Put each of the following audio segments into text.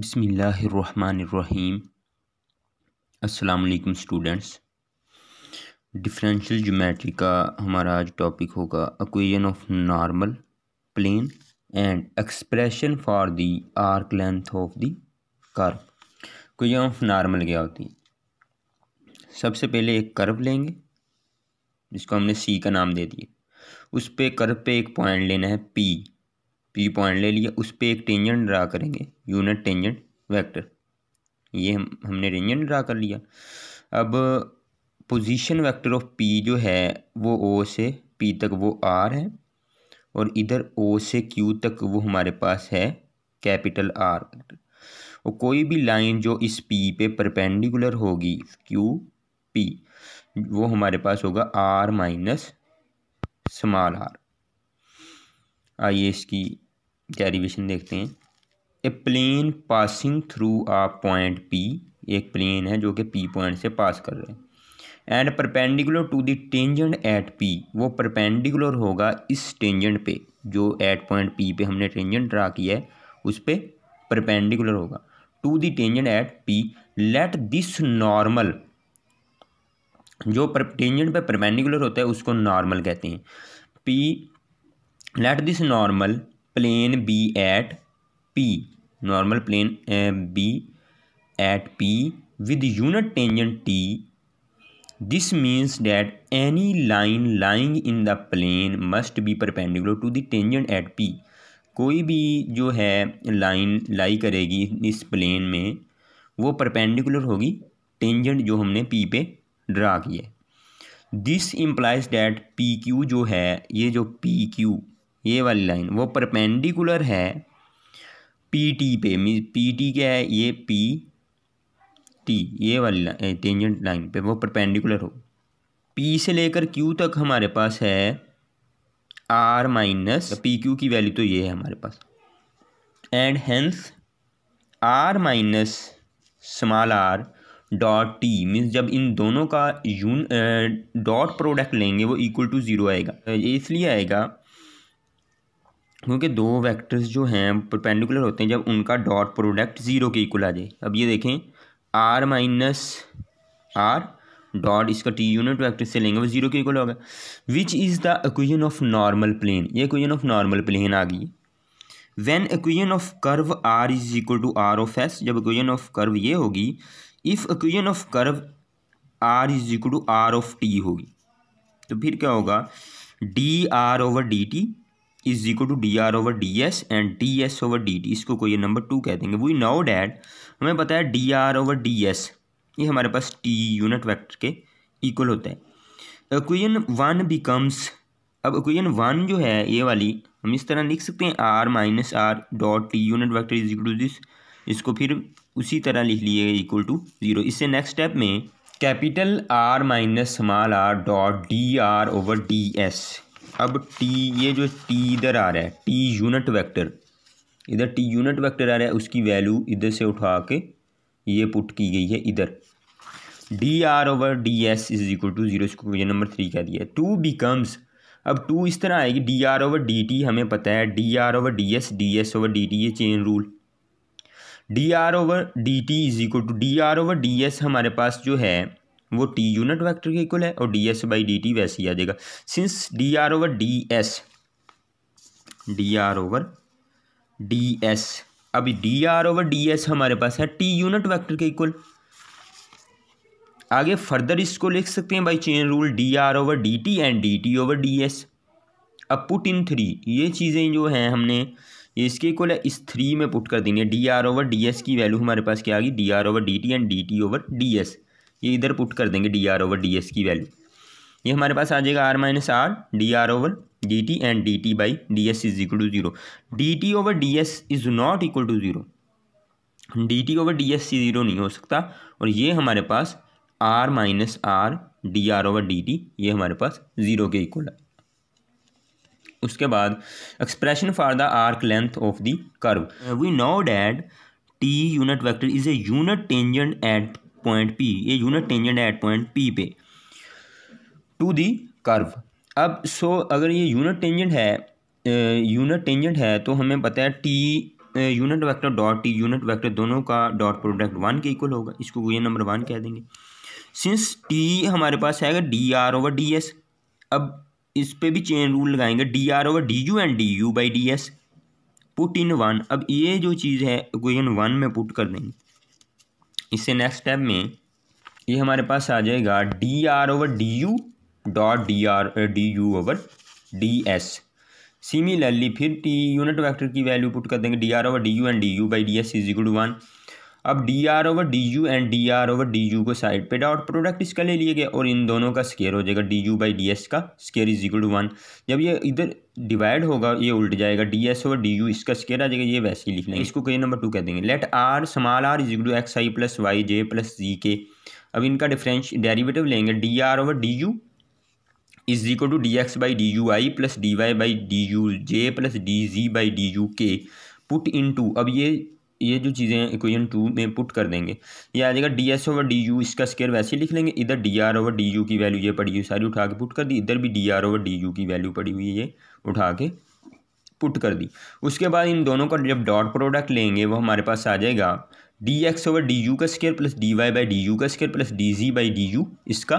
बिसमीम् अल्लाम students differential geometry का हमारा आज टॉपिक होगा equation of normal plane and expression for the arc length of the curve equation of normal क्या होती है सबसे पहले एक कर्व लेंगे जिसको हमने सी का नाम दे दिया उस पर कर्व पे एक पॉइंट लेना है पी पी पॉइंट ले लिया उस पर एक टेंजेंट ड्रा करेंगे यूनिट टेंजेंट वेक्टर ये हम हमने टेंजेंट ड्रा कर लिया अब पोजीशन वेक्टर ऑफ पी जो है वो ओ से पी तक वो आर है और इधर ओ से क्यू तक वो हमारे पास है कैपिटल आर और कोई भी लाइन जो इस पी पे परपेंडिकुलर होगी क्यू पी वो हमारे पास होगा आर माइनस स्मॉल आर आइए इसकी डेरिवेशन देखते हैं a plane passing through a point P एक प्लेन है जो कि पी पॉइंट से पास कर रहे हैं and perpendicular to the tangent at P वो परपेंडिकुलर होगा इस टेंजेंट पे जो एट पॉइंट पी पे हमने टेंजेंट ड्रा किया है उस पर परपेंडिकुलर होगा to the tangent at P let this normal जो पर टेंजेंट पे परपेंडिकुलर होता है उसको नॉर्मल कहते हैं P let this normal plane be at P normal plane be at P with unit tangent T this means that any line lying in the plane must be perpendicular to the tangent at P कोई भी जो है line लाई करेगी इस plane में वो perpendicular होगी tangent जो हमने पी पे ड्रा किया this implies that P Q जो है ये जो पी क्यू ये वाली लाइन वो परपेंडिकुलर है पी टी पे मीन पी टी क्या है ये पी टी ये वाली लाइन टेंजेंट लाइन पे वो परपेंडिकुलर हो पी से लेकर क्यू तक हमारे पास है आर माइनस पी क्यू की वैल्यू तो ये है हमारे पास and hence R minus small R dot T means जब इन दोनों का यून डॉट प्रोडक्ट लेंगे वो इक्वल टू ज़ीरो आएगा इसलिए आएगा क्योंकि दो वेक्टर्स जो हैं परपेंडिकुलर होते हैं जब उनका डॉट प्रोडक्ट ज़ीरो के इक्वल आ जाए अब ये देखें आर माइनस आर डॉट इसका टी यूनिट वेक्टर से लेंगे वो जीरो के इक्वल होगा which is the equation of normal plane ये एक्वेशन ऑफ नॉर्मल प्लेन आ गई when equation of curve are is equal to are of S जब एक्वेशन ऑफ कर्व ये होगी if equation of curve are is equal to are of T होगी तो फिर क्या होगा D are over D T is equal to D are over D S and D S over D T इसको कोई number two कह देंगे we know that हमें पता है D are over D S ये हमारे पास टी यूनिट वैक्टर के इक्वल होता है क्वेश्चन वन बिकम्स अब क्वेश्चन वन जो है ये वाली हम इस तरह लिख सकते हैं R minus R dot T unit vector is equal to this इसको फिर उसी तरह लिख लिए इक्वल टू ज़ीरो इससे नेक्स्ट स्टेप में capital R minus small R dot D are over D S अब टी ये जो टी इधर आ रहा है टी यूनिट वेक्टर इधर टी यूनिट वेक्टर आ रहा है उसकी वैल्यू इधर से उठा के ये पुट की गई है इधर D R over D S is equal to zero इसको क्वेश्चन नंबर थ्री कह दिया टू बिकम्स अब टू इस तरह आएगी D are over D T हमें पता है D are over D S D S over D T ये chain rule D are over D T is equal to D are over D S हमारे पास जो है वो टी यूनिट वैक्टर के इक्वल है और D S by D T वैसे ही आ जाएगा since D are over D S D are over D S अभी D are over D S हमारे पास है टी यूनिट वैक्टर के इक्वल आगे फर्दर इसको लिख सकते हैं by chain rule D are over D T and D T over D S अब पुट इन थ्री ये चीज़ें जो हैं हमने इसके इक्वल है इस थ्री में पुट कर देंगे है D are over D S की वैल्यू हमारे पास क्या आ गई D are over D T and D T over D S ये इधर पुट कर देंगे D are over D S की वैल्यू ये हमारे पास आ जाएगा R minus R D are over D T and D T by D S is equal to zero D T over D S is not equal to zero D T over D S सी zero नहीं हो सकता और ये हमारे पास R minus R D are over D T ये हमारे पास जीरो के इक्वल है उसके बाद expression for the arc length of the curve we know that T unit vector is a unit tangent at point P ये unit tangent है at point P पे टू दी कर्व अब so अगर ये unit tangent है unit tangent है तो हमें पता है T unit vector dot T unit vector दोनों का डॉट प्रोडक्ट वन के इक्वल होगा इसको ये नंबर वन कह देंगे सिंस टी हमारे पास है D are over D S अब इस पर भी चेन रूल लगाएंगे D are over D U and D you by D S put in one अब ये जो चीज़ है क्वेश्चन वन में पुट कर देंगे इससे नेक्स्ट स्टेप में ये हमारे पास आ जाएगा D are over D U dot D R D U over D S similarly फिर टी यूनिट वेक्टर की वैल्यू पुट कर देंगे D are over D U and D you by D S is equal to one अब D are over D U and D are over D U को side पे dot product इसका ले लिए गए और इन दोनों का स्केयर हो जाएगा d you by D s का square is equal to one जब ये इधर डिवाइड होगा ये उल्ट जाएगा d S over D u इसका स्केयर आ जाएगा ये वैसे ही लिख लेंगे इसको कई नंबर टू कह देंगे let r small r is equal to x i plus y j plus z k अब इनका डिफरेंश डेरीवेटिव लेंगे d are over D u is equal to d x by d u i plus d y by d u j plus d z by d u k put into अब ये ये जो चीज़ें हैं equation two में put कर देंगे ये आ जाएगा d S over D u इसका स्केयर वैसे ही लिख लेंगे इधर D R over D u की वैल्यू ये पड़ी हुई सारी उठा के पुट कर दी इधर भी d are over D u की वैल्यू पड़ी हुई ये उठा के पुट कर दी उसके बाद इन दोनों का जब डॉट प्रोडक्ट लेंगे वो हमारे पास आ जाएगा d x over D u का square plus d y by d u का square plus d z by d u इसका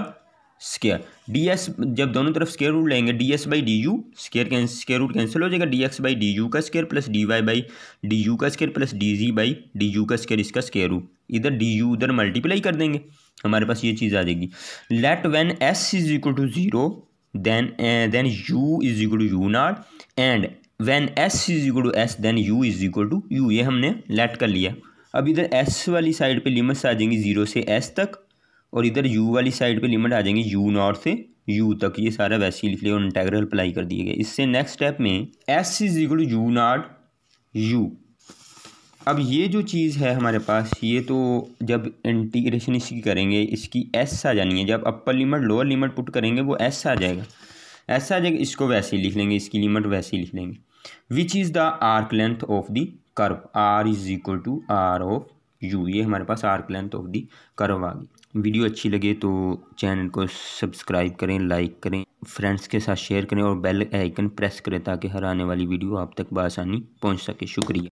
स्केयर डी एस जब दोनों तरफ स्केयर रूट लेंगे d S by d u square square root cancel हो जाएगा d x by d u का square plus d y by d u का square plus d z by d u का square इसका square root इधर d u उधर multiply कर देंगे हमारे पास ये चीज़ आ जाएगी let when s is equal to zero then then u is equal to u not and when s is equal to s then u is equal to u ये हमने लेट कर लिया अब इधर एस वाली साइड पे limits आ जाएंगी zero से एस तक और इधर u वाली साइड पे लिमिट आ जाएंगे u नॉट से u तक ये सारा वैसे ही लिख लिया और इंटेग्रल अप्लाई कर दिए गए इससे नेक्स्ट स्टेप में s is equal to u not u अब ये जो चीज़ है हमारे पास ये तो जब इंटीग्रेशन इसकी करेंगे इसकी s आ जानी है जब upper limit lower limit put करेंगे वो s आ जाएगा s आ जाएगा इसको वैसे ही लिख लेंगे इसकी लिमिट वैसे ही लिख लेंगे which is the arc length of the curve are is equal to are of u ये हमारे पास arc length of the curve आ गई वीडियो अच्छी लगे तो चैनल को सब्सक्राइब करें लाइक करें फ्रेंड्स के साथ शेयर करें और बेल आइकन प्रेस करें ताकि हर आने वाली वीडियो आप तक बसानी पहुँच सके शुक्रिया